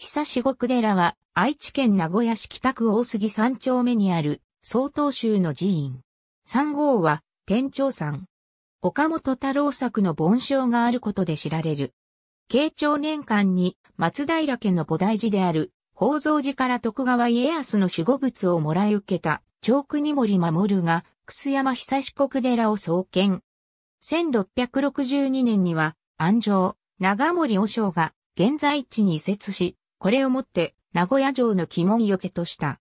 久しごく寺は、愛知県名古屋市北区大杉三丁目にある、曹洞宗の寺院。三号は、天長山。岡本太郎作の盆章があることで知られる。慶長年間に、松平家の菩提寺である、宝蔵寺から徳川家康の守護物をもらい受けた、長国森守が、楠山久志国寺を創建。1662年には、安城、長森和尚が、現在地に移設し、これをもって、名古屋城の鬼門よけとした。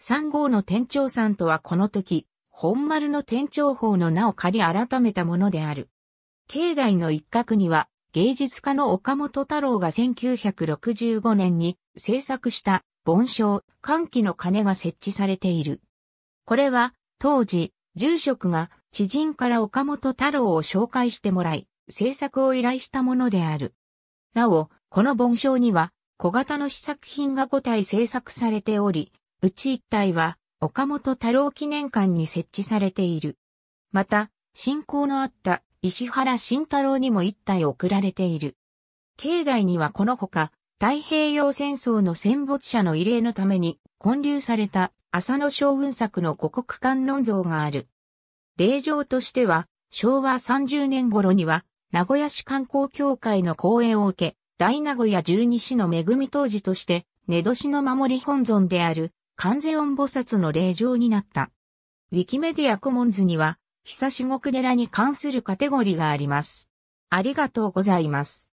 3号の店長さんとはこの時、本丸の店長法の名を借り改めたものである。境内の一角には、芸術家の岡本太郎が1965年に制作した盆章、歓喜の鐘が設置されている。これは、当時、住職が知人から岡本太郎を紹介してもらい、制作を依頼したものである。なお、この盆章には、小型の試作品が5体製作されており、うち1体は岡本太郎記念館に設置されている。また、信仰のあった石原慎太郎にも1体送られている。境内にはこのほか、太平洋戦争の戦没者の慰霊のために建立された浅野将軍作の五国観音像がある。霊場としては、昭和30年頃には、名古屋市観光協会の講演を受け、大名古屋十二支の恵み当時として、寝年の守り本尊である、観世音菩薩の霊場になった。ウィキメディアコモンズには、久しごく寺に関するカテゴリーがあります。ありがとうございます。